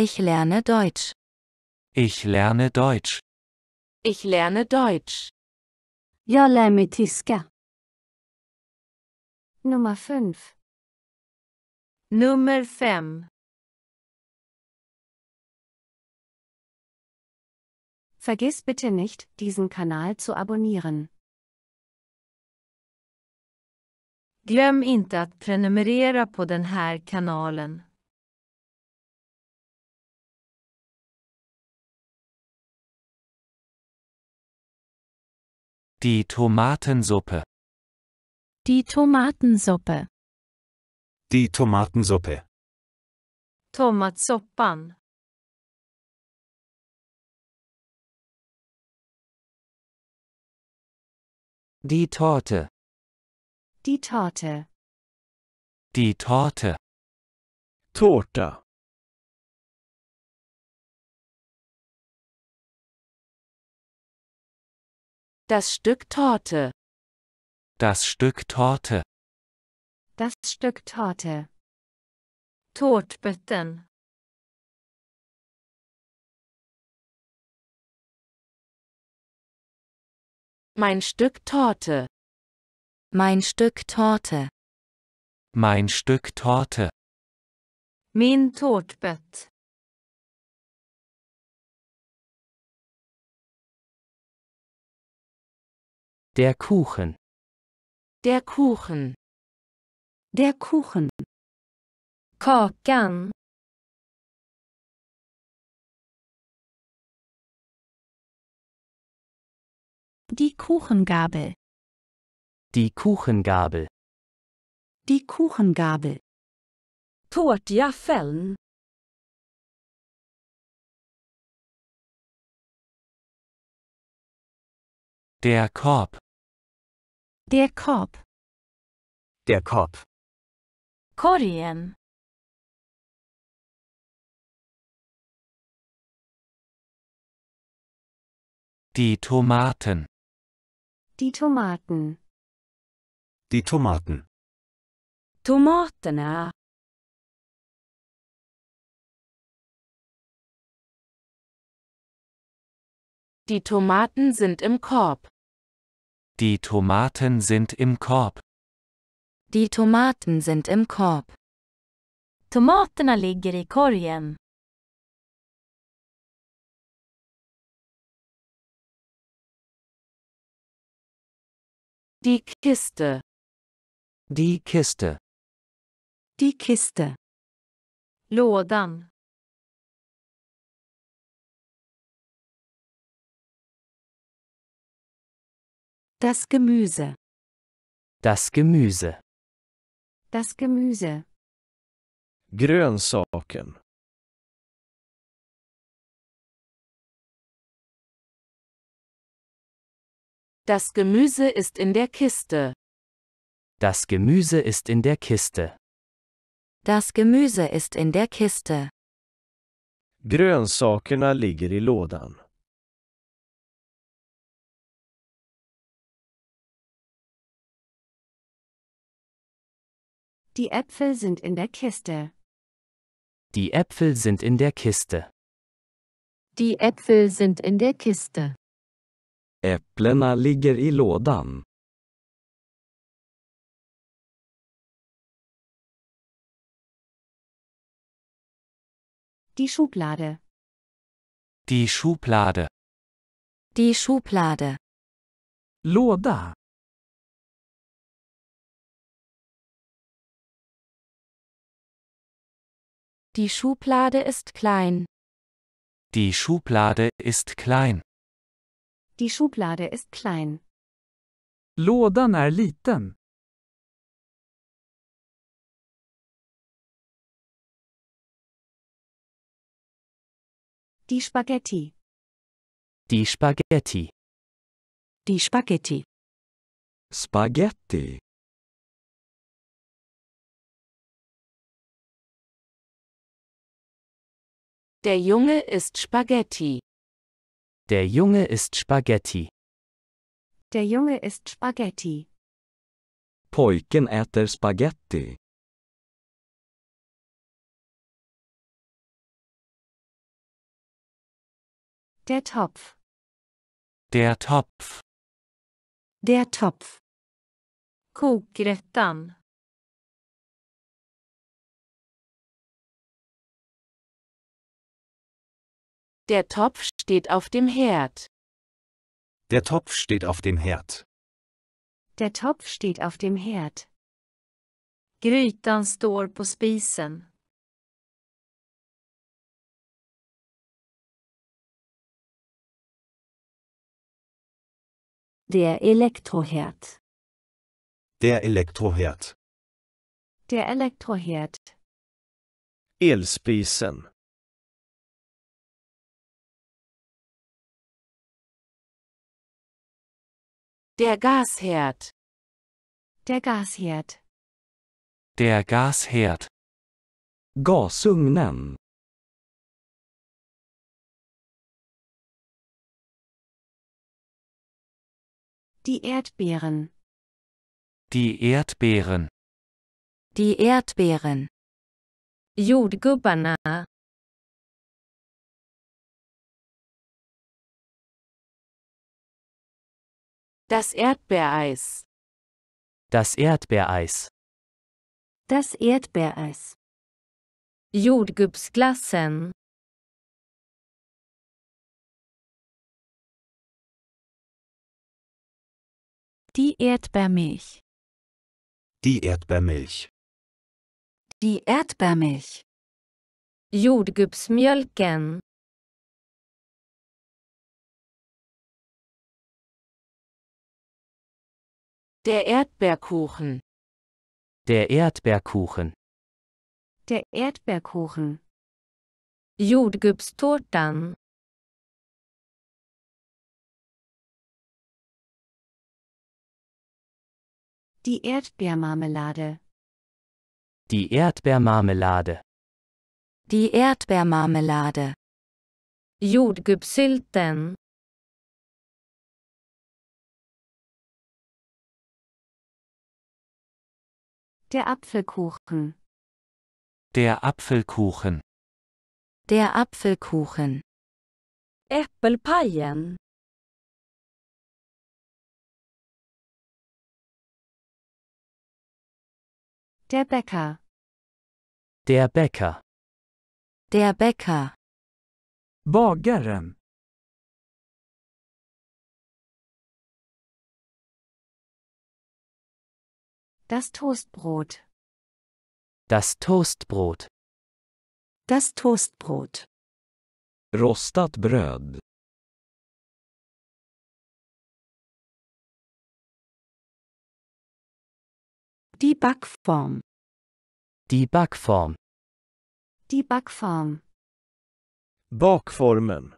Ich lerne Deutsch. Ich lerne Deutsch. Ich lerne Deutsch. Jag lär tyska. Nummer 5. Nummer 5. Vergiss bitte nicht, diesen Kanal zu abonnieren. Glöm inte att prenumerera på den här kanalen. Die Tomatensuppe. Die Tomatensuppe. Die Tomatensuppe. Tomatsoppan. Die Torte. Die Torte. Die Torte. Torta. Das Stück Torte. Das Stück Torte. Das Stück Torte. Tårtbötten. Mein Stück Torte. Mein Stück Torte. Mein Stück Torte. Min tårtbött. Der Kuchen. Der Kuchen. Der Kuchen. Kakan. Die Kuchengabel. Die Kuchengabel. Die Kuchengabel. Tårtjaffeln. Der Korb. Der Korb. Der Korb. Korean. Die Tomaten. Die Tomaten. Die Tomaten. Tomaterna. Die Tomaten sind im Korb. Die Tomaten sind im Korb. Die Tomaten sind im Korb. Tomaterna ligger i korgen. Die Kiste. Die Kiste. Die Kiste. Lådan. Das Gemüse. Das Gemüse. Das Gemüse. Grönsaken. Das Gemüse ist in der Kiste. Das Gemüse ist in der Kiste. Das Gemüse ist in der Kiste. Grönsakerna ligger i lådan. Die Äpfel sind in der Kiste. Die Äpfel sind in der Kiste. Die Äpfel sind in der Kiste. Äpplena ligger i lådan. Die Schublade. Die Schublade. Die Schublade. Låda. Die Schublade ist klein. Die Schublade ist klein. Die Schublade ist klein. Lådan är liten. Die Spaghetti. Die Spaghetti. Die Spaghetti. Spaghetti. Der Junge ist Spaghetti. Der Junge ist Spaghetti. Der Junge ist Spaghetti. Pojken äter spaghetti. Der Topf. Der Topf. Der Topf. Kokrättan. Der Topf steht auf dem Herd. Der Topf steht auf dem Herd. Der Topf steht auf dem Herd. Grytan står på spisen. Der Elektroherd. Der Elektroherd. Der Elektroherd. Elspisen. Der Gasherd. Der Gasherd. Der Gasherd. Gasugnen. Die Erdbeeren. Die Erdbeeren. Die Erdbeeren. Jordgubbarna. Das Erdbeereis. Das Erdbeereis. Das Erdbeereis. Jordgubbsglassen. Die Erdbeermilch. Die Erdbeermilch. Die Erdbeermilch. Jordgubbsmjölken. Der Erdbeerkuchen. Der Erdbeerkuchen. Der Erdbeerkuchen. Jordgubbstårtan. Die Erdbeermarmelade. Die Erdbeermarmelade. Die Erdbeermarmelade. Jordgubbsylten. Der Apfelkuchen. Der Apfelkuchen. Der Apfelkuchen. Äppelpajen. Der Bäcker. Der Bäcker. Der Bäcker. Bagaren. Das Toastbrot. Das Toastbrot. Das Toastbrot. Rostat bröd. Die Backform. Die Backform. Die Backform. Bakformen.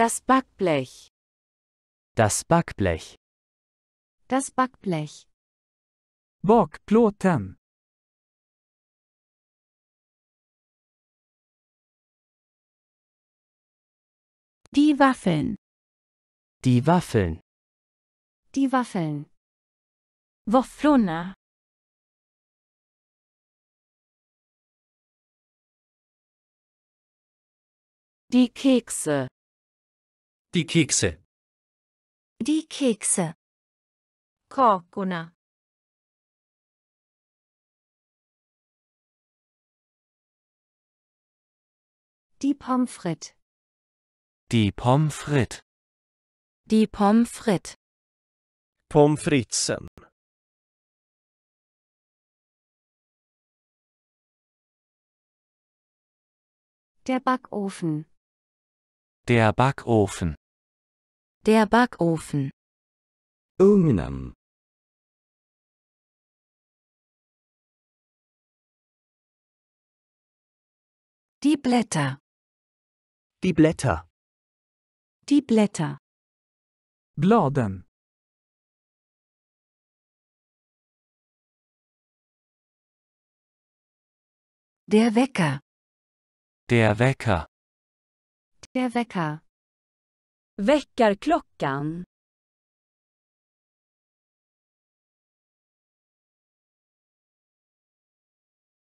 Das Backblech. Das Backblech. Das Backblech. Bakplåten. Die Waffeln. Die Waffeln. Die Waffeln. Woflona. Die Kekse. Die Kekse. Die Kekse. Korkuna. Die Pommes frites. Die Pommes frites. Die Pommes frites. Pommes fritesen. Der Backofen. Der Backofen. Der Backofen. Aluminum. Die Blätter. Die Blätter. Die Blätter. Bladen. Der Wecker. Der Wecker. Der Wecker. Väckarklockan.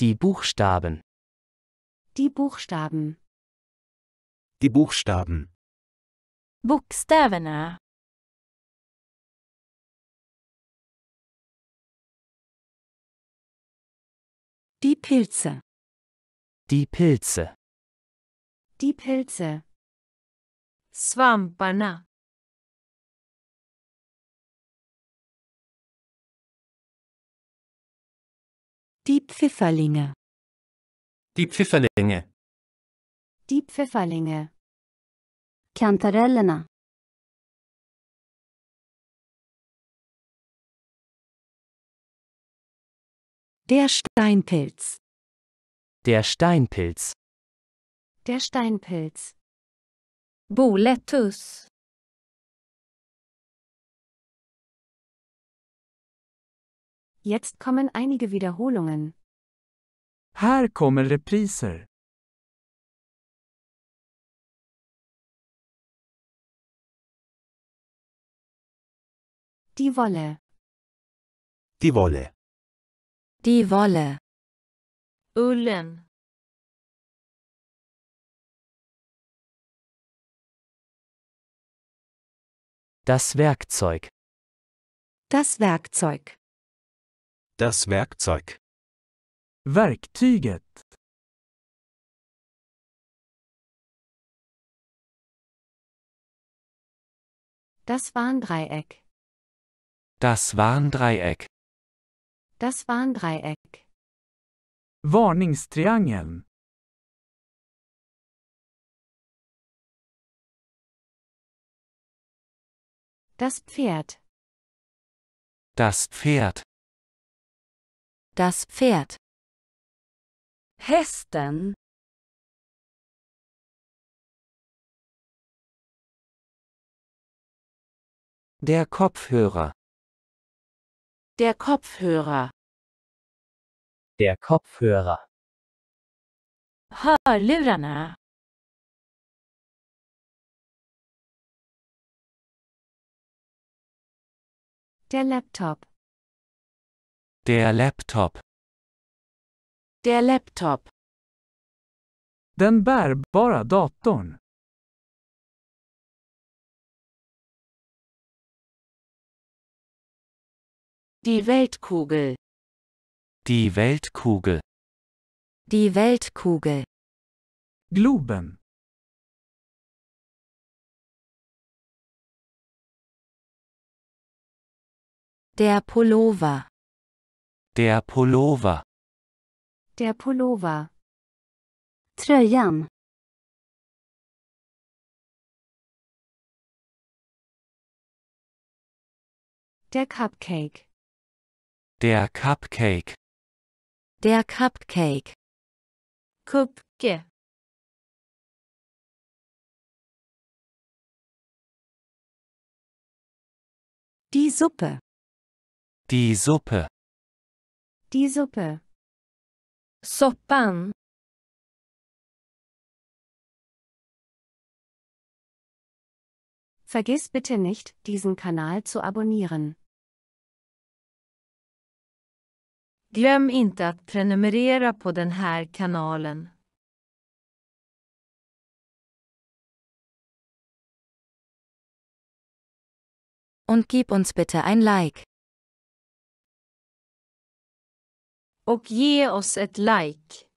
Die Buchstaben. Die Buchstaben. Die Buchstaben. Bokstäverna. Die Pilze. Die Pilze. Die Pilze. Svampana. Die Pfifferlinge. Die Pfifferlinge. Die Pfifferlinge. Kantarellerna. Der Steinpilz. Der Steinpilz. Der Steinpilz. Boletus. Jetzt kommen einige Wiederholungen. Här kommer repriser. Die Wolle. Die Wolle. Die Wolle. Ullen. Das Werkzeug. Das Werkzeug. Das Werkzeug. Verktyget. Das Warndreieck. Das Warndreieck. Das Warndreieck. Warningstriangeln. Das Pferd. Das Pferd. Das Pferd. Hesten. Der Kopfhörer. Der Kopfhörer. Der Kopfhörer. Hörlurarna. Der Laptop. Der Laptop. Der Laptop. Den bärbara datorn. Die Weltkugel. Die Weltkugel. Die Weltkugel. Globen. Der Pullover. Der Pullover. Der Pullover. Tröjan. Der Cupcake. Der Cupcake. Der Cupcake. Kupke. Die Suppe. Die Suppe. Die Suppe. Soppan. Vergiss bitte nicht, diesen Kanal zu abonnieren. Glöm inte att prenumerera på den här kanalen. Und gib uns bitte ein Like. Och ge oss ett like.